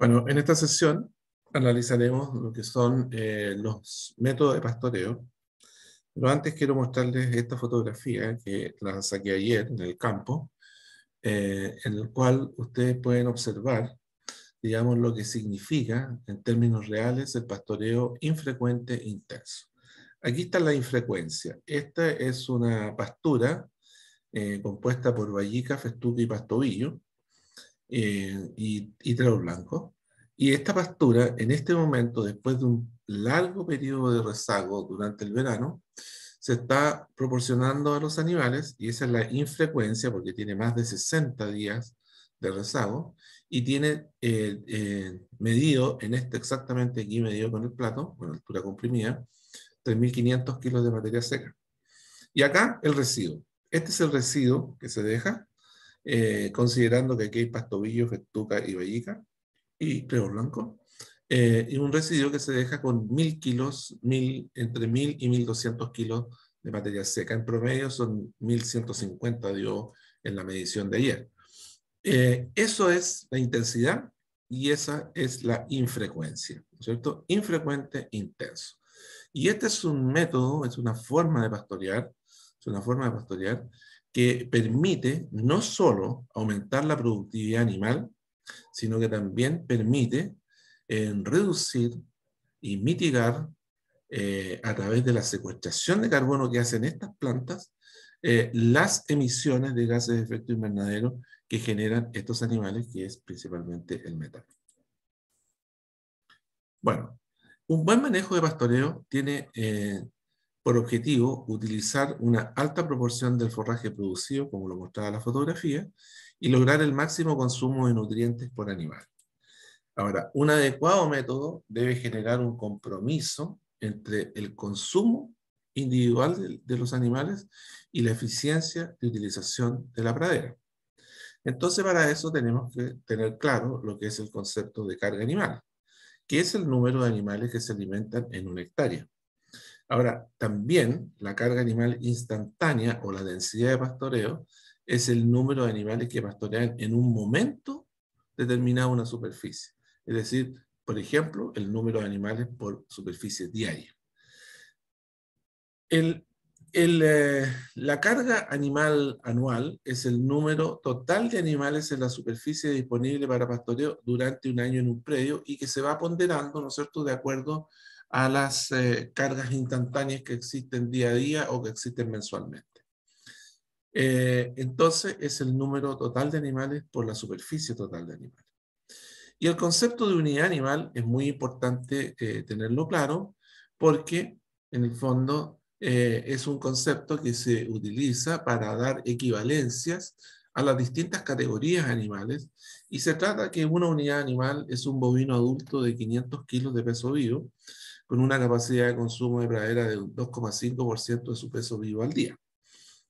Bueno, en esta sesión analizaremos lo que son eh, los métodos de pastoreo, pero antes quiero mostrarles esta fotografía que la saqué ayer en el campo, eh, en el cual ustedes pueden observar, digamos, lo que significa en términos reales el pastoreo infrecuente intenso. Aquí está la infrecuencia. Esta es una pastura eh, compuesta por vallica, festuca y pastovillo, eh, y, y blanco. Y esta pastura, en este momento, después de un largo periodo de rezago durante el verano, se está proporcionando a los animales, y esa es la infrecuencia, porque tiene más de 60 días de rezago, y tiene eh, eh, medido, en este exactamente aquí medido con el plato, con altura comprimida, 3.500 kilos de materia seca. Y acá el residuo. Este es el residuo que se deja eh, considerando que aquí hay pastovillos, Festuca y bellica, y Creo Blanco, eh, y un residuo que se deja con mil kilos, mil, entre mil y mil doscientos kilos de materia seca. En promedio son mil cincuenta, dio en la medición de ayer. Eh, eso es la intensidad y esa es la infrecuencia, ¿cierto? Infrecuente, intenso. Y este es un método, es una forma de pastorear, es una forma de pastorear que permite no solo aumentar la productividad animal, sino que también permite eh, reducir y mitigar eh, a través de la secuestración de carbono que hacen estas plantas eh, las emisiones de gases de efecto invernadero que generan estos animales, que es principalmente el metano. Bueno, un buen manejo de pastoreo tiene por objetivo utilizar una alta proporción del forraje producido, como lo mostraba la fotografía, y lograr el máximo consumo de nutrientes por animal. Ahora, un adecuado método debe generar un compromiso entre el consumo individual de, los animales y la eficiencia de utilización de la pradera. Entonces, para eso tenemos que tener claro lo que es el concepto de carga animal, que es el número de animales que se alimentan en una hectárea. Ahora, también la carga animal instantánea o la densidad de pastoreo es el número de animales que pastorean en un momento determinado una superficie. Es decir, por ejemplo, el número de animales por superficie diaria. Eh, la carga animal anual es el número total de animales en la superficie disponible para pastoreo durante un año en un predio y que se va ponderando, ¿no es cierto?, de acuerdo a las eh, cargas instantáneas que existen día a día o que existen mensualmente. Eh, entonces es el número total de animales por la superficie total de animales. Y el concepto de unidad animal es muy importante eh, tenerlo claro porque en el fondo es un concepto que se utiliza para dar equivalencias a las distintas categorías animales y se trata que una unidad animal es un bovino adulto de 500 kilos de peso vivo con una capacidad de consumo de pradera de 2,5% de su peso vivo al día.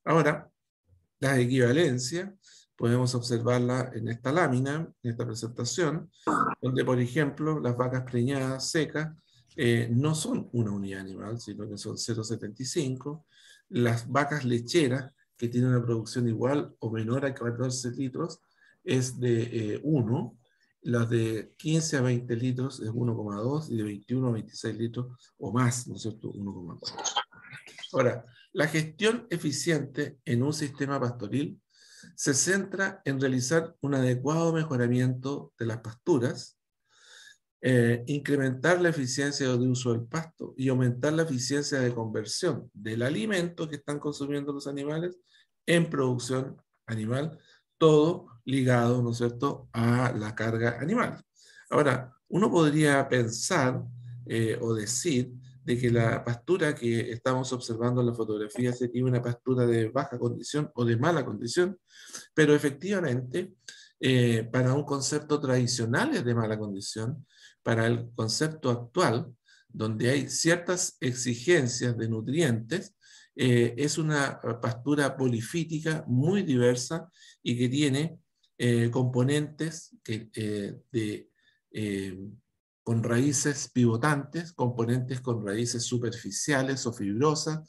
Ahora, las equivalencias podemos observarla en esta lámina, en esta presentación, donde, por ejemplo, las vacas preñadas secas eh, no son una unidad animal, sino que son 0,75. Las vacas lecheras, que tienen una producción igual o menor a 14 litros, es de 1. Eh, las de 15 a 20 litros es 1,2 y de 21 a 26 litros o más, ¿no es cierto? 1,4. Ahora, la gestión eficiente en un sistema pastoril se centra en realizar un adecuado mejoramiento de las pasturas, eh, incrementar la eficiencia de uso del pasto y aumentar la eficiencia de conversión del alimento que están consumiendo los animales en producción animal todo ligado, ¿no es cierto?, a la carga animal. Ahora, uno podría pensar eh, o decir de que la pastura que estamos observando en la fotografía sería una pastura de baja condición o de mala condición, pero efectivamente, eh, para un concepto tradicional es de mala condición, para el concepto actual, donde hay ciertas exigencias de nutrientes, eh, es una pastura polifítica muy diversa y que tiene eh, componentes que, eh, de, eh, con raíces pivotantes, componentes con raíces superficiales o fibrosas,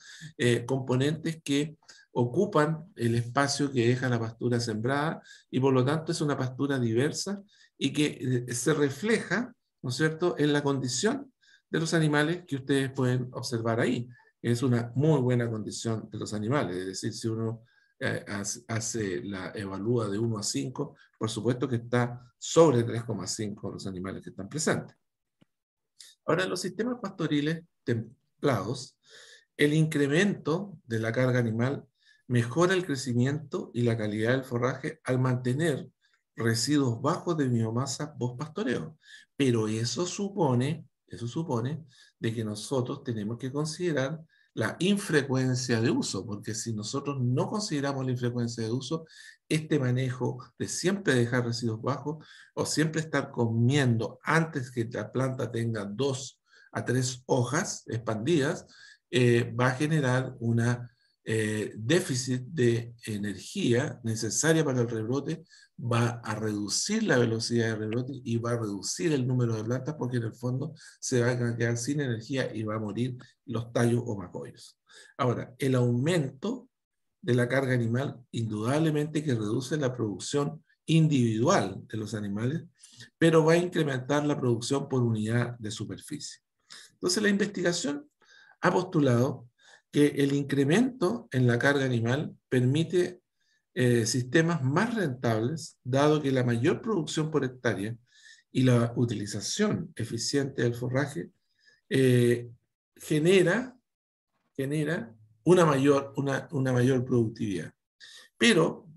componentes que ocupan el espacio que deja la pastura sembrada y por lo tanto es una pastura diversa y que se refleja, ¿no cierto?, en la condición de los animales que ustedes pueden observar ahí. Es una muy buena condición de los animales, es decir, si uno eh, hace la evalúa de 1 a 5, por supuesto que está sobre 3,5 los animales que están presentes. Ahora, en los sistemas pastoriles templados, el incremento de la carga animal mejora el crecimiento y la calidad del forraje al mantener residuos bajos de biomasa post pastoreo. Pero eso supone, eso supone de que nosotros tenemos que considerar la infrecuencia de uso, porque si nosotros no consideramos la infrecuencia de uso, este manejo de siempre dejar residuos bajos o siempre estar comiendo antes que la planta tenga dos a tres hojas expandidas, eh, va a generar un eh, déficit de energía necesaria para el rebrote va a reducir la velocidad de rebrote y va a reducir el número de plantas porque en el fondo se va a quedar sin energía y va a morir los tallos o macoyos. Ahora, el aumento de la carga animal indudablemente que reduce la producción individual de los animales, pero va a incrementar la producción por unidad de superficie. Entonces, la investigación ha postulado que el incremento en la carga animal permite eh, sistemas más rentables, dado que la mayor producción por hectárea y la utilización eficiente del forraje eh, genera, genera una, mayor, productividad. Pero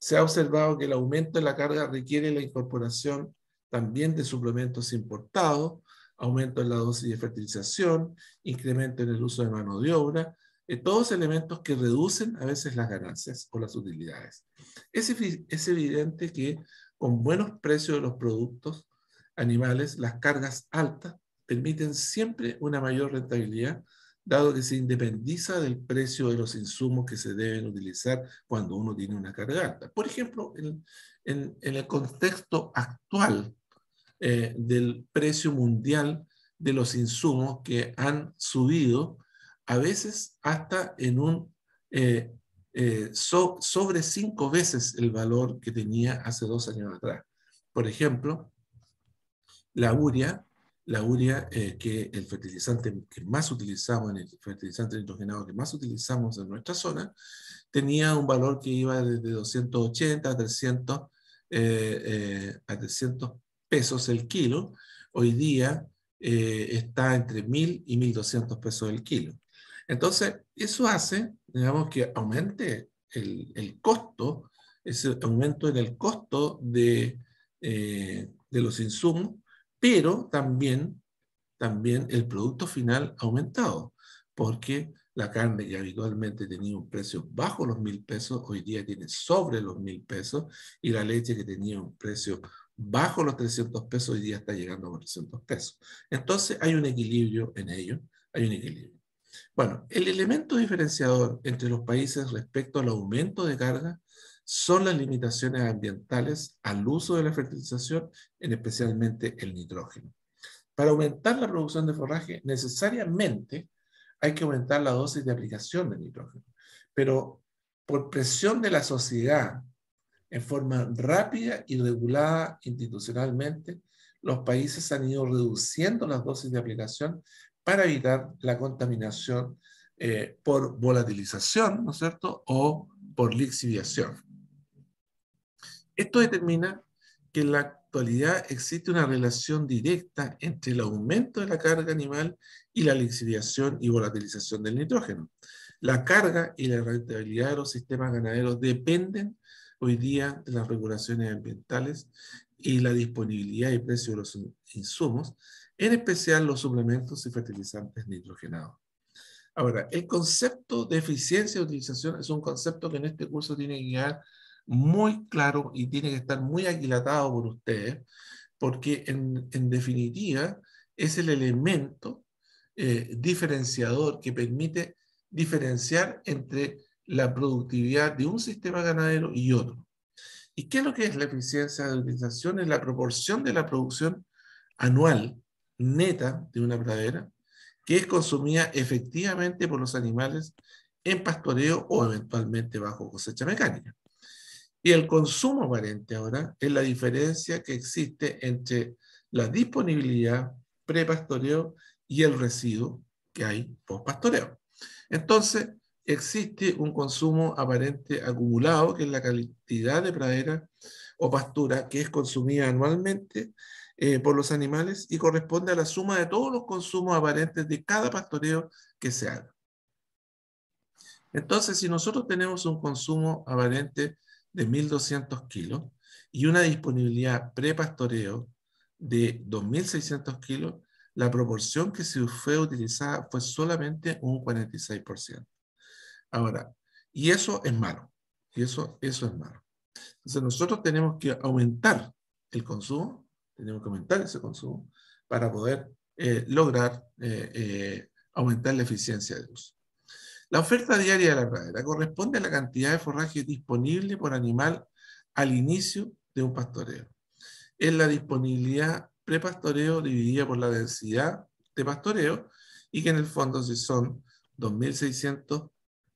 se ha observado que el aumento de la carga requiere la incorporación también de suplementos importados, aumento en la dosis de fertilización, incremento en el uso de mano de obra, eh, todos elementos que reducen a veces las ganancias o las utilidades. Es, es evidente que con buenos precios de los productos animales, las cargas altas permiten siempre una mayor rentabilidad, dado que se independiza del precio de los insumos que se deben utilizar cuando uno tiene una carga alta. Por ejemplo, en, el contexto actual eh, del precio mundial de los insumos que han subido, a veces hasta en un eh, eh, sobre cinco veces el valor que tenía hace dos años atrás. Por ejemplo, la urea, la urea eh, que el fertilizante que más utilizamos, el fertilizante nitrogenado que más utilizamos en nuestra zona, tenía un valor que iba desde 280 a 300, a 300 pesos el kilo. Hoy día está entre 1.000 y 1.200 pesos el kilo. Entonces, eso hace, digamos, que aumente el, costo, ese aumento en el costo eh, de, los insumos, pero también, también el producto final ha aumentado, porque la carne que habitualmente tenía un precio bajo los mil pesos, hoy día tiene sobre los mil pesos, y la leche que tenía un precio bajo los 300 pesos, hoy día está llegando a 400 pesos. Entonces hay un equilibrio en ello, hay un equilibrio. Bueno, el elemento diferenciador entre los países respecto al aumento de carga son las limitaciones ambientales al uso de la fertilización, en especialmente el nitrógeno. Para aumentar la producción de forraje, necesariamente hay que aumentar la dosis de aplicación de nitrógeno, pero por presión de la sociedad, en forma rápida y regulada institucionalmente, los países han ido reduciendo las dosis de aplicación para evitar la contaminación eh, por volatilización, ¿no es cierto?, o por lixiviación. Esto determina que en la actualidad existe una relación directa entre el aumento de la carga animal y la lixiviación y volatilización del nitrógeno. La carga y la rentabilidad de los sistemas ganaderos dependen hoy día de las regulaciones ambientales y la disponibilidad y precio de los insumos, en especial los suplementos y fertilizantes nitrogenados. Ahora, el concepto de eficiencia de utilización es un concepto que en este curso tiene que quedar muy claro y tiene que estar muy aquilatado por ustedes, porque en, definitiva es el elemento eh, diferenciador que permite diferenciar entre la productividad de un sistema ganadero y otro. ¿Y qué es lo que es la eficiencia de utilización? Es la proporción de la producción anual neta de una pradera, que es consumida efectivamente por los animales en pastoreo o eventualmente bajo cosecha mecánica. Y el consumo aparente ahora es la diferencia que existe entre la disponibilidad prepastoreo y el residuo que hay postpastoreo. pastoreo Entonces, existe un consumo aparente acumulado, que es la cantidad de pradera o pastura que es consumida anualmente eh, por los animales y corresponde a la suma de todos los consumos aparentes de cada pastoreo que se haga. Entonces, si nosotros tenemos un consumo aparente de 1.200 kilos y una disponibilidad prepastoreo de 2.600 kilos, la proporción que se fue utilizada fue solamente un 46%. Ahora, y eso es malo, y eso, eso es malo. Entonces nosotros tenemos que aumentar el consumo tenemos que aumentar ese consumo para poder eh, lograr eh, eh, aumentar la eficiencia de uso. La oferta diaria de la pradera corresponde a la cantidad de forraje disponible por animal al inicio de un pastoreo. Es la disponibilidad prepastoreo dividida por la densidad de pastoreo y que en el fondo si son 2.600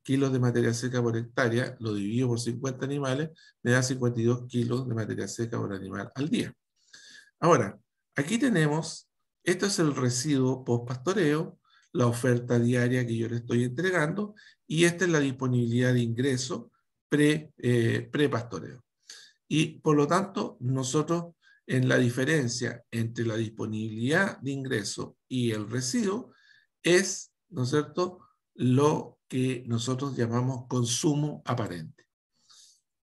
kilos de materia seca por hectárea, lo divido por 50 animales, me da 52 kilos de materia seca por animal al día. Ahora, aquí tenemos, esto es el residuo post-pastoreo, la oferta diaria que yo le estoy entregando y esta es la disponibilidad de ingreso eh, pre-pastoreo. y por lo tanto, nosotros en la diferencia entre la disponibilidad de ingreso y el residuo es, ¿no es cierto?, lo que nosotros llamamos consumo aparente.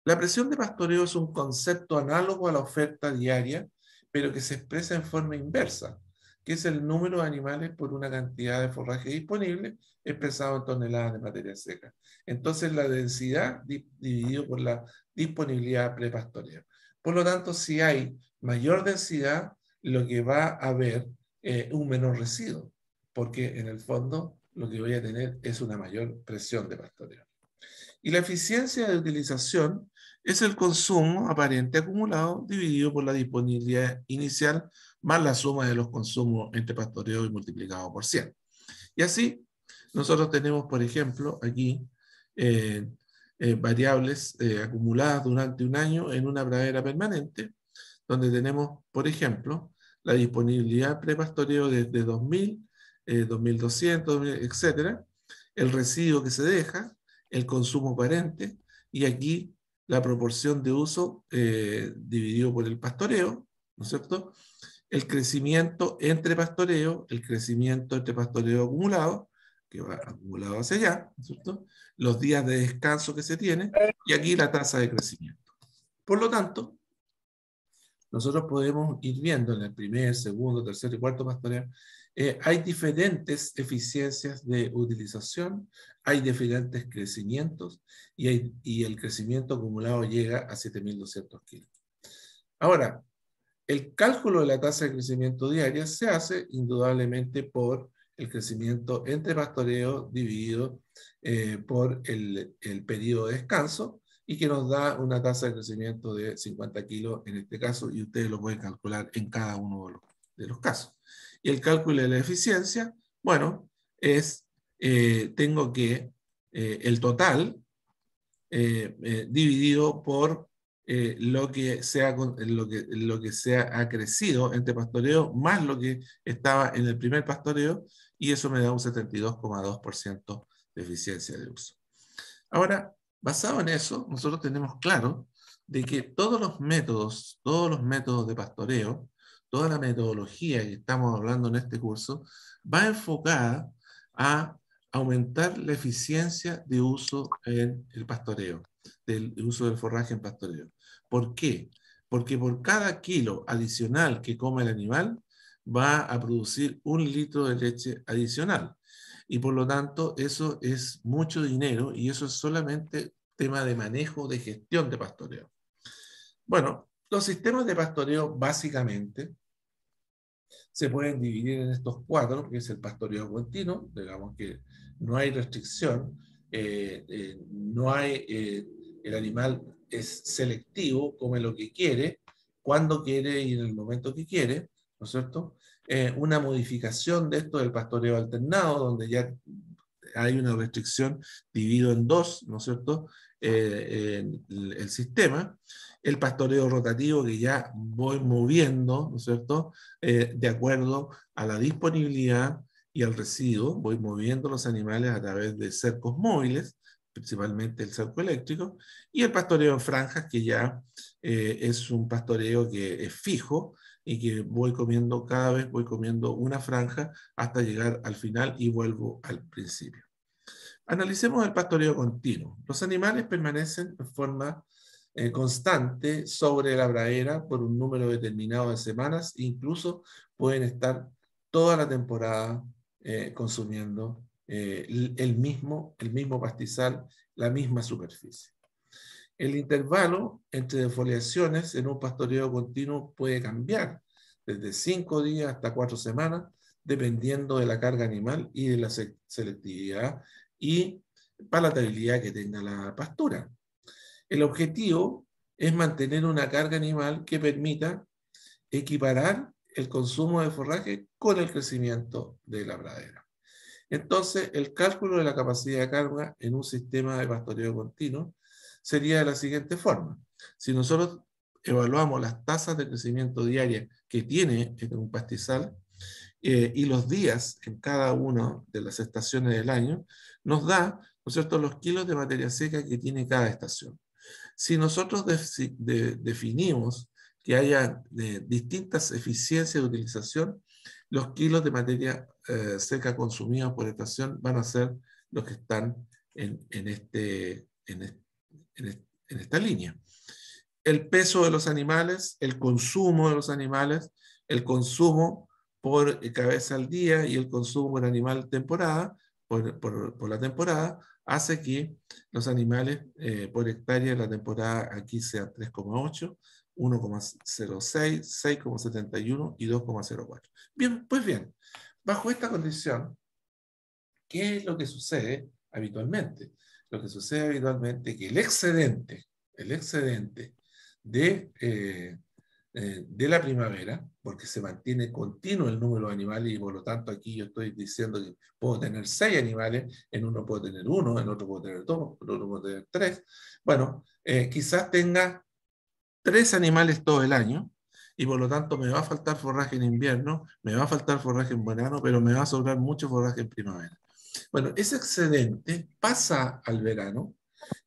La presión de pastoreo es un concepto análogo a la oferta diaria pero que se expresa en forma inversa, que es el número de animales por una cantidad de forraje disponible expresado en toneladas de materia seca. Entonces, la densidad dividido por la disponibilidad prepastorea. Por lo tanto, si hay mayor densidad, lo que va a haber eh, un menor residuo, porque en el fondo lo que voy a tener es una mayor presión de pastoreo. Y la eficiencia de utilización es el consumo aparente acumulado dividido por la disponibilidad inicial más la suma de los consumos entre pastoreo y multiplicado por 100. Y así, nosotros tenemos, por ejemplo, aquí eh, eh, variables eh, acumuladas durante un año en una pradera permanente, donde tenemos, por ejemplo, la disponibilidad prepastoreo desde 2000, 2200, etcétera, el residuo que se deja, el consumo aparente, y aquí la proporción de uso eh, dividido por el pastoreo, ¿no es cierto? El crecimiento entre pastoreo, el crecimiento entre pastoreo acumulado, que va acumulado hacia allá, ¿no es cierto? Los días de descanso que se tiene y aquí la tasa de crecimiento. Por lo tanto, nosotros podemos ir viendo en el primer, segundo, tercer y cuarto pastoreo eh, hay diferentes eficiencias de utilización, hay diferentes crecimientos y, el crecimiento acumulado llega a 7.200 kilos. Ahora, el cálculo de la tasa de crecimiento diaria se hace indudablemente por el crecimiento entre pastoreo dividido eh, por el, periodo de descanso y que nos da una tasa de crecimiento de 50 kilos en este caso y ustedes lo pueden calcular en cada uno los, de los casos y el cálculo de la eficiencia, bueno, es, eh, tengo que eh, el total eh, dividido por lo, que sea, lo, que, lo que ha crecido entre pastoreo más lo que estaba en el primer pastoreo, y eso me da un 72,2% de eficiencia de uso. Ahora, basado en eso, nosotros tenemos claro de que todos los métodos, todos los métodos de pastoreo toda la metodología que estamos hablando en este curso va enfocada a aumentar la eficiencia de uso en el pastoreo, del uso del forraje en pastoreo. ¿Por qué? Porque por cada kilo adicional que come el animal, va a producir un litro de leche adicional. Y por lo tanto, eso es mucho dinero y eso es solamente tema de manejo, de gestión de pastoreo. Bueno, los sistemas de pastoreo básicamente se pueden dividir en estos cuatro, que es el pastoreo continuo, digamos que no hay restricción, eh, eh, no hay, eh, el animal es selectivo, come lo que quiere, cuando quiere y en el momento que quiere, ¿no es cierto? una modificación de esto del pastoreo alternado, donde ya hay una restricción dividido en dos, ¿no es cierto? Eh, el, sistema, el pastoreo rotativo que ya voy moviendo, ¿no es cierto?, eh, de acuerdo a la disponibilidad y al residuo, voy moviendo los animales a través de cercos móviles, principalmente el cerco eléctrico, y el pastoreo en franjas, que ya eh, es un pastoreo que es fijo y que voy comiendo cada vez, voy comiendo una franja hasta llegar al final y vuelvo al principio. Analicemos el pastoreo continuo. Los animales permanecen en forma eh, constante sobre la braera por un número determinado de semanas, incluso pueden estar toda la temporada eh, consumiendo eh, el, mismo, el mismo pastizal, la misma superficie. El intervalo entre defoliaciones en un pastoreo continuo puede cambiar desde cinco días hasta cuatro semanas, dependiendo de la carga animal y de la selectividad y palatabilidad que tenga la pastura. El objetivo es mantener una carga animal que permita equiparar el consumo de forraje con el crecimiento de la pradera. Entonces, el cálculo de la capacidad de carga en un sistema de pastoreo continuo sería de la siguiente forma. Si nosotros evaluamos las tasas de crecimiento diaria que tiene un pastizal, eh, y los días en cada una de las estaciones del año, nos da, ¿no cierto?, los kilos de materia seca que tiene cada estación. Si nosotros definimos que haya eh, distintas eficiencias de utilización, los kilos de materia eh, seca consumidos por estación van a ser los que están este, en esta línea. El peso de los animales, el consumo de los animales, el consumo por cabeza al día y el consumo del animal temporada, por, la temporada, hace que los animales eh, por hectárea de la temporada aquí sean 3,8, 1,06, 6,71 y 2,04. Bien, pues bien, bajo esta condición, ¿qué es lo que sucede habitualmente? Lo que sucede habitualmente es que el excedente, el excedente de, eh, eh, de la primavera, porque se mantiene continuo el número de animales y por lo tanto aquí yo estoy diciendo que puedo tener seis animales, en uno puedo tener uno, en otro puedo tener dos, en otro puedo tener tres. Bueno, eh, quizás tenga tres animales todo el año y por lo tanto me va a faltar forraje en invierno, me va a faltar forraje en verano, pero me va a sobrar mucho forraje en primavera. Bueno, ese excedente pasa al verano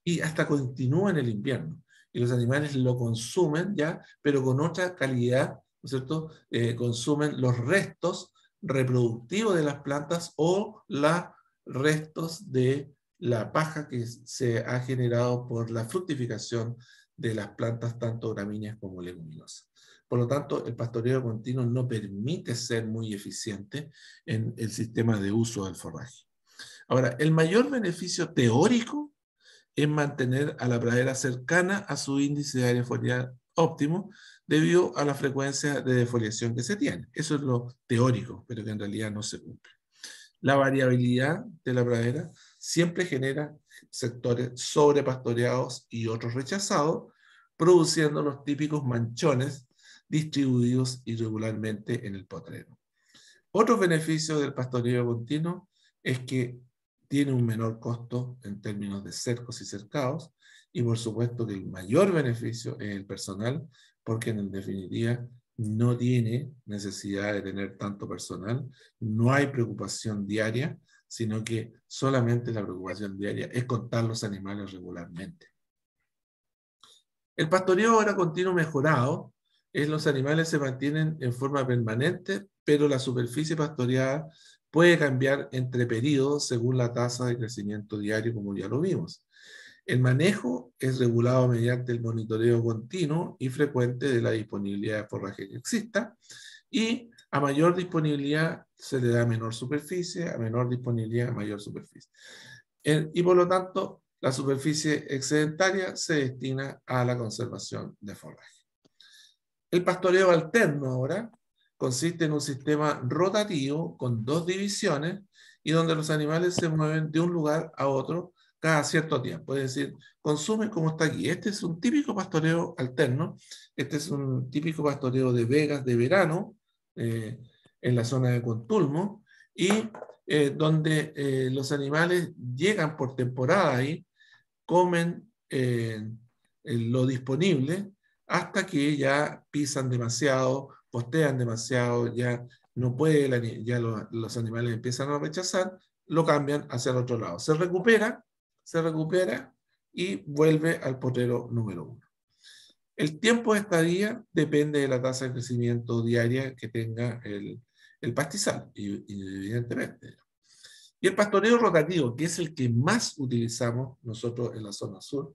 y hasta continúa en el invierno y los animales lo consumen, ¿ya? Pero con otra calidad, ¿no es cierto? Eh, consumen los restos reproductivos de las plantas o los restos de la paja que se ha generado por la fructificación de las plantas, tanto gramíneas como leguminosas. Por lo tanto, el pastoreo continuo no permite ser muy eficiente en el sistema de uso del forraje. Ahora, el mayor beneficio teórico es mantener a la pradera cercana a su índice de área foliar óptimo debido a la frecuencia de defoliación que se tiene. Eso es lo teórico, pero que en realidad no se cumple. La variabilidad de la pradera siempre genera sectores sobrepastoreados y otros rechazados, produciendo los típicos manchones distribuidos irregularmente en el potrero. Otro beneficio del pastoreo continuo es que tiene un menor costo en términos de cercos y cercados, y por supuesto que el mayor beneficio es el personal, porque en definitiva no tiene necesidad de tener tanto personal, no hay preocupación diaria, sino que solamente la preocupación diaria es contar los animales regularmente. El pastoreo ahora continuo mejorado es eh, los animales se mantienen en forma permanente, pero la superficie pastoreada puede cambiar entre periodos según la tasa de crecimiento diario, como ya lo vimos. El manejo es regulado mediante el monitoreo continuo y frecuente de la disponibilidad de forraje que exista y a mayor disponibilidad se le da menor superficie, a menor disponibilidad mayor superficie. Eh, y por lo tanto, la superficie excedentaria se destina a la conservación de forraje. El pastoreo alterno ahora consiste en un sistema rotativo con dos divisiones y donde los animales se mueven de un lugar a otro cada cierto tiempo. Es decir, consumen como está aquí. Este es un típico pastoreo alterno. Este es un típico pastoreo de vegas de verano eh, en la zona de Contulmo y eh, donde eh, los animales llegan por temporada ahí, comen lo disponible hasta que ya pisan demasiado postean demasiado, ya no puede, ya los animales empiezan a rechazar, lo cambian hacia el otro lado. Se recupera, se recupera y vuelve al potrero número uno. El tiempo de estadía depende de la tasa de crecimiento diaria que tenga el, el pastizal, evidentemente. Y el pastoreo rotativo, que es el que más utilizamos nosotros en la zona sur,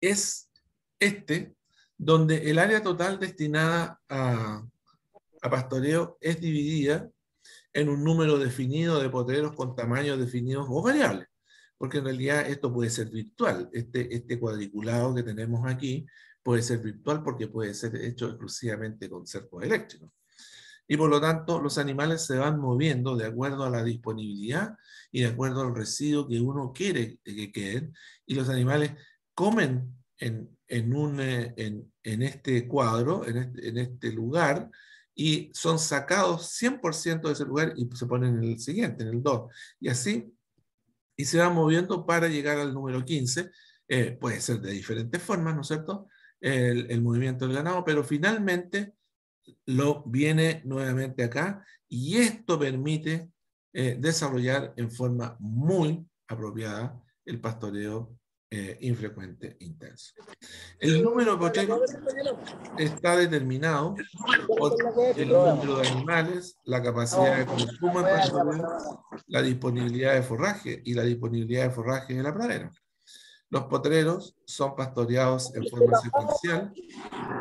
es este donde el área total destinada a, pastoreo es dividida en un número definido de potreros con tamaños definidos o variables, porque en realidad esto puede ser virtual. Este, este cuadriculado que tenemos aquí puede ser virtual porque puede ser hecho exclusivamente con cercos eléctricos. Y por lo tanto, los animales se van moviendo de acuerdo a la disponibilidad y de acuerdo al residuo que uno quiere que queden. Y los animales comen en en, un, eh, en, este cuadro, en este, lugar, y son sacados 100% de ese lugar y se ponen en el siguiente, en el 2. Y así, y se van moviendo para llegar al número 15. Eh, puede ser de diferentes formas, ¿no es cierto? El, movimiento del ganado, pero finalmente lo viene nuevamente acá y esto permite eh, desarrollar en forma muy apropiada el pastoreo eh, infrecuente e intenso. El número de potreros está determinado por el número de animales, la capacidad de consumo en la disponibilidad de forraje y la disponibilidad de forraje en la pradera. Los potreros son pastoreados en forma secuencial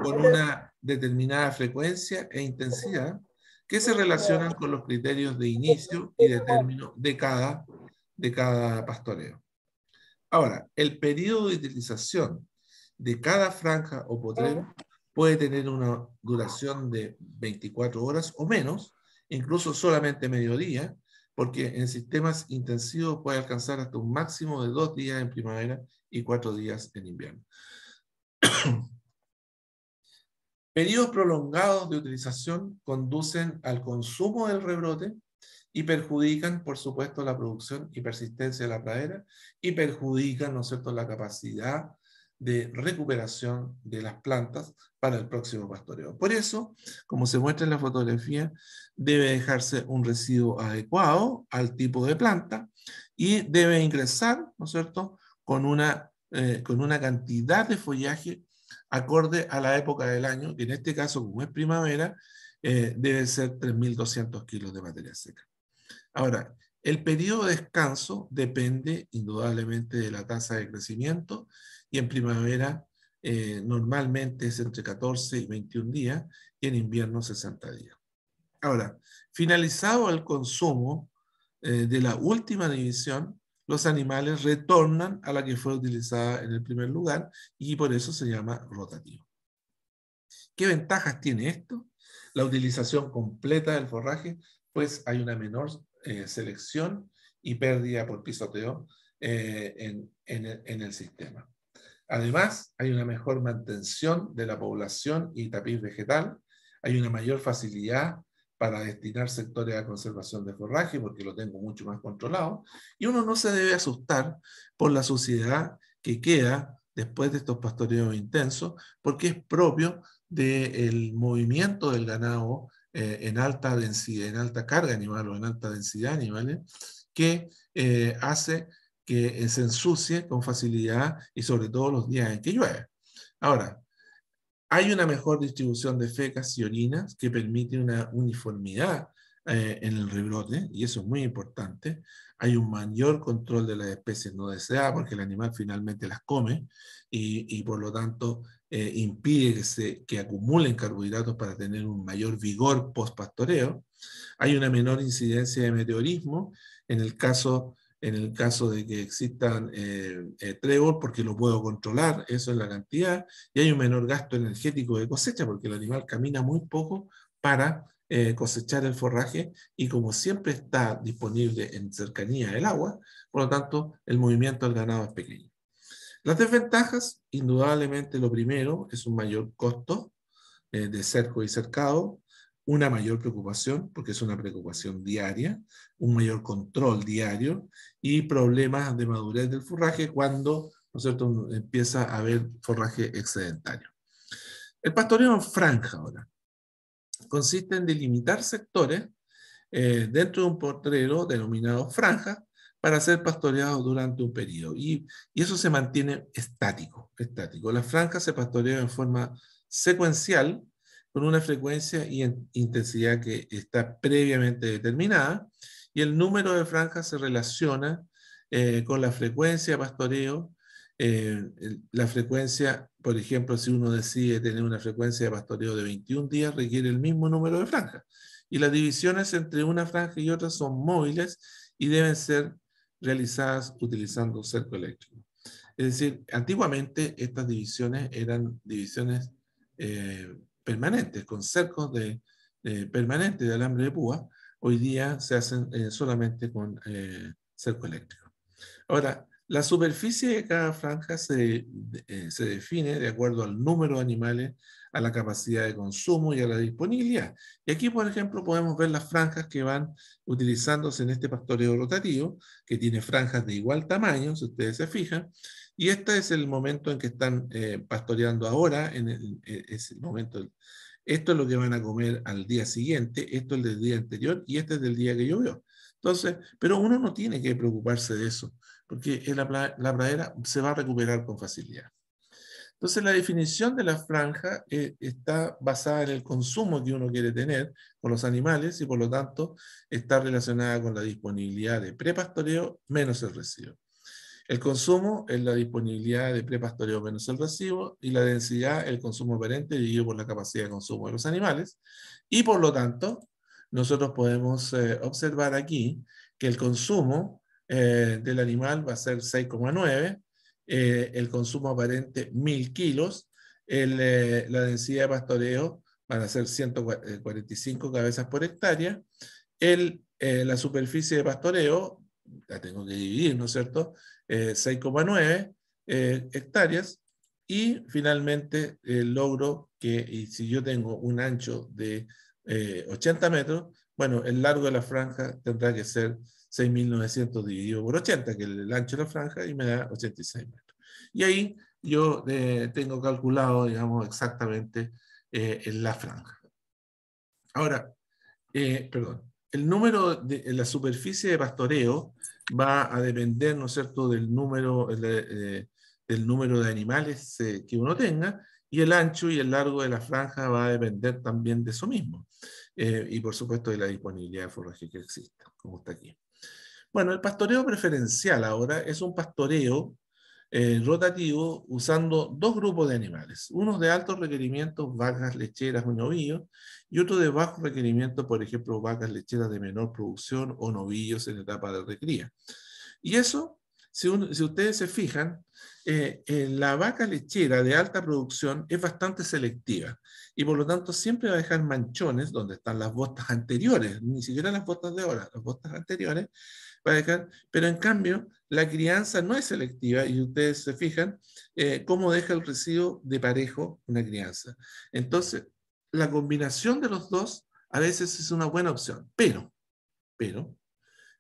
con una determinada frecuencia e intensidad que se relacionan con los criterios de inicio y de término de cada, de cada pastoreo. Ahora, el periodo de utilización de cada franja o potrero puede tener una duración de 24 horas o menos, incluso solamente mediodía, porque en sistemas intensivos puede alcanzar hasta un máximo de dos días en primavera y cuatro días en invierno. Periodos prolongados de utilización conducen al consumo del rebrote y perjudican, por supuesto, la producción y persistencia de la pradera y perjudican, ¿no es cierto?, la capacidad de recuperación de las plantas para el próximo pastoreo. Por eso, como se muestra en la fotografía, debe dejarse un residuo adecuado al tipo de planta y debe ingresar, ¿no es cierto?, con una, eh, con una cantidad de follaje acorde a la época del año, que en este caso, como es primavera, eh, debe ser 3.200 kilos de materia seca. Ahora, el periodo de descanso depende indudablemente de la tasa de crecimiento y en primavera eh, normalmente es entre 14 y 21 días y en invierno 60 días. Ahora, finalizado el consumo eh, de la última división, los animales retornan a la que fue utilizada en el primer lugar y por eso se llama rotativo. ¿Qué ventajas tiene esto? La utilización completa del forraje, pues hay una menor eh, selección y pérdida por pisoteo eh, en, el, sistema. Además, hay una mejor mantención de la población y tapiz vegetal, hay una mayor facilidad para destinar sectores a conservación de forraje, porque lo tengo mucho más controlado, y uno no se debe asustar por la suciedad que queda después de estos pastoreos intensos, porque es propio del movimiento del ganado eh, en, alta densidad, en alta carga animal o en alta densidad animal, que eh, hace que eh, se ensucie con facilidad y sobre todo los días en que llueve. Ahora, hay una mejor distribución de fecas y orinas que permite una uniformidad en el rebrote, y eso es muy importante. Hay un mayor control de las especies no deseadas porque el animal finalmente las come y, y por lo tanto eh, impide que, acumulen carbohidratos para tener un mayor vigor post-pastoreo. Hay una menor incidencia de meteorismo en el caso, en el caso de que existan eh, eh trébol, porque lo puedo controlar, eso es la cantidad, y hay un menor gasto energético de cosecha, porque el animal camina muy poco para eh, cosechar el forraje y como siempre está disponible en cercanía del agua, por lo tanto el movimiento del ganado es pequeño. Las desventajas, indudablemente lo primero es un mayor costo eh, de cerco y cercado, una mayor preocupación, porque es una preocupación diaria, un mayor control diario y problemas de madurez del forraje cuando cierto? empieza a haber forraje excedentario. El pastoreo en franja ahora consiste en delimitar sectores eh, dentro de un potrero denominado franja para ser pastoreado durante un periodo. Y, y, eso se mantiene estático, estático. Las franjas se pastorean en forma secuencial, con una frecuencia y intensidad que está previamente determinada, y el número de franjas se relaciona eh, con la frecuencia de pastoreo. Eh, la frecuencia, por ejemplo, si uno decide tener una frecuencia de pastoreo de 21 días, requiere el mismo número de franjas. Y las divisiones entre una franja y otra son móviles y deben ser realizadas utilizando cerco eléctrico. Es decir, antiguamente estas divisiones eran divisiones eh, permanentes, con cercos de, permanentes de alambre de púa. Hoy día se hacen eh, solamente con eh, cerco eléctrico. Ahora, la superficie de cada franja eh, se, define de acuerdo al número de animales, a la capacidad de consumo y a la disponibilidad. Y aquí, por ejemplo, podemos ver las franjas que van utilizándose en este pastoreo rotativo, que tiene franjas de igual tamaño, si ustedes se fijan. Y este es el momento en que están eh, pastoreando ahora, en eh, es el momento esto es lo que van a comer al día siguiente, esto es del día anterior y este es del día que llovió. Entonces, pero uno no tiene que preocuparse de eso porque la, la pradera se va a recuperar con facilidad. Entonces, la definición de la franja eh, está basada en el consumo que uno quiere tener con los animales y por lo tanto está relacionada con la disponibilidad de prepastoreo menos el recibo. El consumo es la disponibilidad de prepastoreo menos el recibo y la densidad, el consumo aparente dividido por la capacidad de consumo de los animales. Y por lo tanto, nosotros podemos eh, observar aquí que el consumo eh, del animal va a ser 6,9, eh, el consumo aparente 1000 kilos, eh, la densidad de pastoreo van a ser 145 cabezas por hectárea, el, la superficie de pastoreo, la tengo que dividir, ¿no es cierto?, 6,9 hectáreas, y finalmente el logro que, si yo tengo un ancho de 80 metros, bueno, el largo de la franja tendrá que ser 6.900 dividido por 80, que es el ancho de la franja, y me da 86 metros. Y ahí yo eh, tengo calculado, digamos, exactamente eh, la franja. Ahora, eh, perdón, el número de la superficie de pastoreo va a depender, ¿no es cierto?, del número, del número de animales que uno tenga, y el ancho y el largo de la franja va a depender también de eso mismo. y por supuesto de la disponibilidad de forraje que exista, como está aquí. Bueno, el pastoreo preferencial ahora es un pastoreo eh, rotativo usando dos grupos de animales, unos de altos requerimientos, vacas lecheras o novillos, y otro de bajos requerimientos, por ejemplo, vacas lecheras de menor producción o novillos en etapa de recría. Y eso, si, si ustedes se fijan, eh, eh, la vaca lechera de alta producción es bastante selectiva y por lo tanto siempre va a dejar manchones donde están las botas anteriores, ni siquiera las botas de ahora, las botas anteriores va a dejar, pero en cambio la crianza no es selectiva y ustedes se fijan eh, cómo deja el residuo de parejo una crianza. Entonces, la combinación de los dos a veces es una buena opción, pero, pero,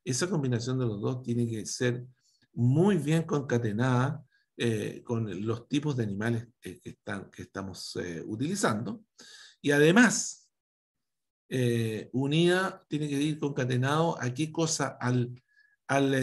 esa combinación de los dos tiene que ser muy bien concatenada eh, con los tipos de animales eh, que, están, que estamos eh, utilizando. Y además, unida tiene que ir concatenado a qué cosa, al, al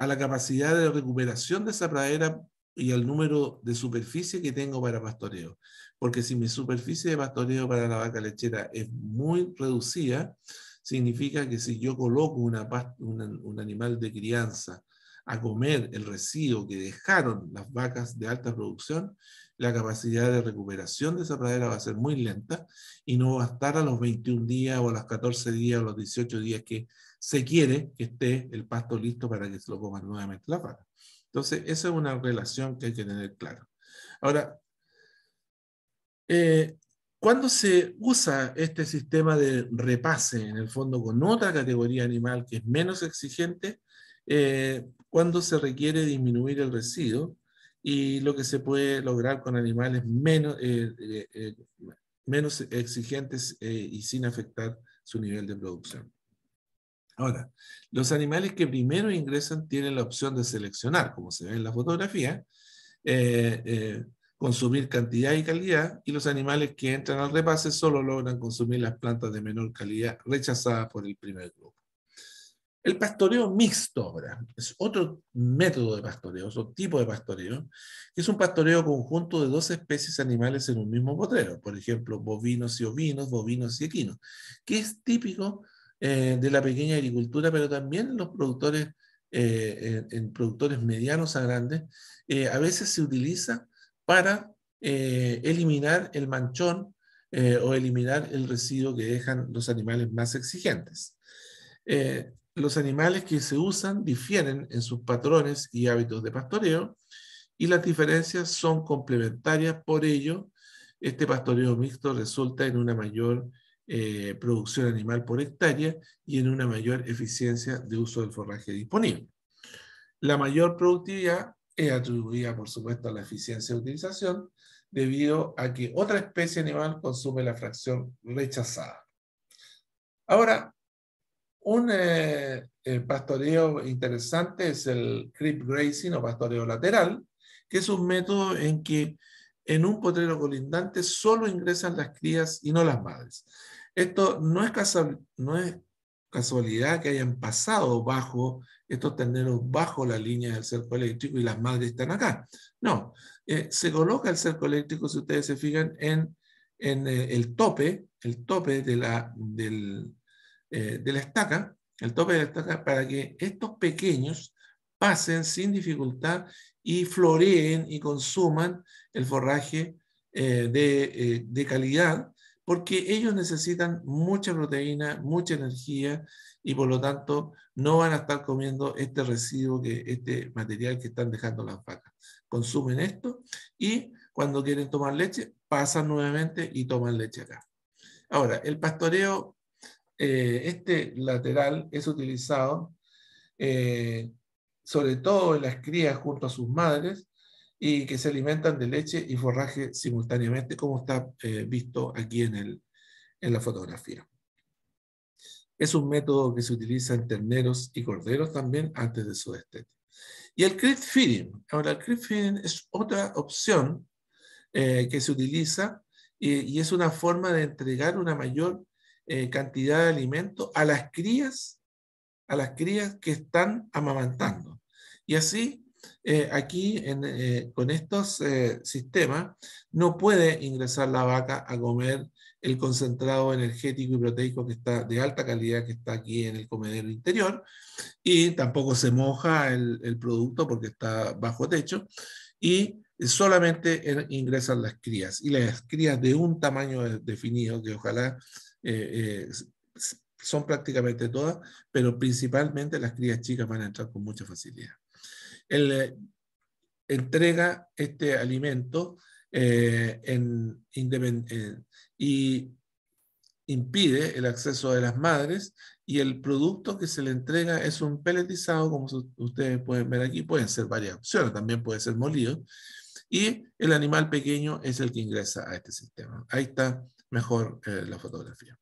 a la capacidad de recuperación de esa pradera y al número de superficie que tengo para pastoreo. Porque si mi superficie de pastoreo para la vaca lechera es muy reducida, significa que si yo coloco una, un animal de crianza a comer el residuo que dejaron las vacas de alta producción, la capacidad de recuperación de esa pradera va a ser muy lenta y no va a estar a los 21 días o a los 14 días o los 18 días que se quiere que esté el pasto listo para que se lo coman nuevamente las vacas. Entonces, esa es una relación que hay que tener clara. Ahora, eh, cuando se usa este sistema de repase en el fondo con otra categoría animal que es menos exigente, eh, cuando se requiere disminuir el residuo y lo que se puede lograr con animales menos, eh, eh, eh, menos exigentes y sin afectar su nivel de producción. Ahora, los animales que primero ingresan tienen la opción de seleccionar, como se ve en la fotografía, consumir cantidad y calidad, y los animales que entran al repase solo logran consumir las plantas de menor calidad rechazadas por el primer grupo. El pastoreo mixto es otro método de pastoreo, otro tipo de pastoreo, que es un pastoreo conjunto de dos especies animales en un mismo potrero, por ejemplo, bovinos y ovinos, bovinos y equinos, que es típico eh, de la pequeña agricultura, pero también los productores, eh, en, productores medianos a grandes, eh, a veces se utiliza para eliminar el manchón o eliminar el residuo que dejan los animales más exigentes. Eh, los animales que se usan difieren en sus patrones y hábitos de pastoreo y las diferencias son complementarias, por ello este pastoreo mixto resulta en una mayor eh, producción animal por hectárea y en una mayor eficiencia de uso del forraje disponible. La mayor productividad es atribuida, por supuesto, a la eficiencia de utilización debido a que otra especie animal consume la fracción rechazada. Ahora, un eh, eh, pastoreo interesante es el creep grazing o pastoreo lateral, que es un método en que en un potrero colindante solo ingresan las crías y no las madres. Esto no es, no es casualidad que hayan pasado bajo estos terneros bajo la línea del cerco eléctrico y las madres están acá. No, eh, se coloca el cerco eléctrico, si ustedes se fijan, en, el tope, el tope de la, del, eh, de la estaca, el tope de la estaca, para que estos pequeños pasen sin dificultad y floreen y consuman el forraje eh, eh, de, calidad, porque ellos necesitan mucha proteína, mucha energía y por lo tanto no van a estar comiendo este residuo, que, este material que están dejando las vacas. Consumen esto y cuando quieren tomar leche, pasan nuevamente y toman leche acá. Ahora, el pastoreo eh, este lateral es utilizado eh, sobre todo en las crías junto a sus madres y que se alimentan de leche y forraje simultáneamente, como está eh, visto aquí en, el, en la fotografía. Es un método que se utiliza en terneros y corderos también antes de su destete. Y el creep feeding. Ahora, el creep feeding es otra opción que se utiliza y, es una forma de entregar una mayor eh, cantidad de alimento a las crías, a las crías que están amamantando. Y así, eh, aquí en, eh, con estos sistemas, no puede ingresar la vaca a comer el concentrado energético y proteico que está de alta calidad que está aquí en el comedero interior y tampoco se moja el, el producto porque está bajo techo y solamente ingresan las crías y las crías de un tamaño definido que ojalá eh, eh, son prácticamente todas, pero principalmente las crías chicas van a entrar con mucha facilidad. Él eh, entrega este alimento en, y impide el acceso de las madres y el producto que se le entrega es un peletizado como ustedes pueden ver aquí, pueden ser varias opciones, también puede ser molido, y el animal pequeño es el que ingresa a este sistema. Ahí está mejor eh, la fotografía.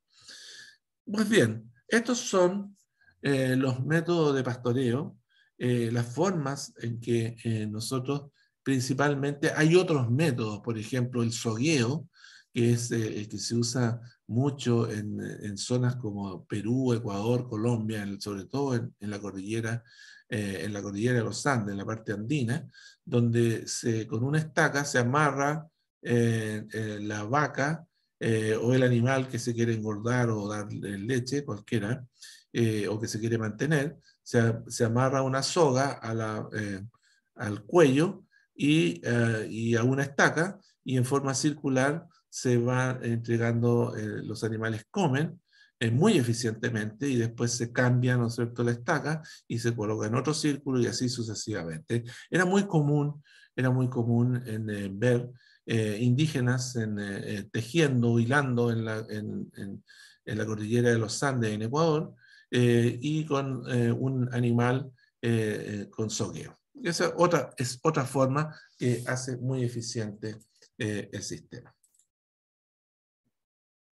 Pues bien, estos son eh, los métodos de pastoreo, eh, las formas en que nosotros principalmente, hay otros métodos, por ejemplo, el sogueo, que es el que se usa mucho en, zonas como Perú, Ecuador, Colombia, sobre todo en, la cordillera, en la cordillera de los Andes, en la parte andina, donde con una estaca se amarra la vaca eh, o el animal que se quiere engordar o dar leche, cualquiera, eh, o que se quiere mantener, se, amarra una soga a la, eh, al cuello y, y, a una estaca y en forma circular se va entregando, los animales comen muy eficientemente y después se cambia, ¿no cierto?, la estaca y se coloca en otro círculo y así sucesivamente. Era muy común, era muy común en, ver eh, indígenas eh, eh, tejiendo, hilando en la, cordillera de los Andes en Ecuador y con un animal con soqueo. Esa otra, es otra forma que hace muy eficiente el sistema.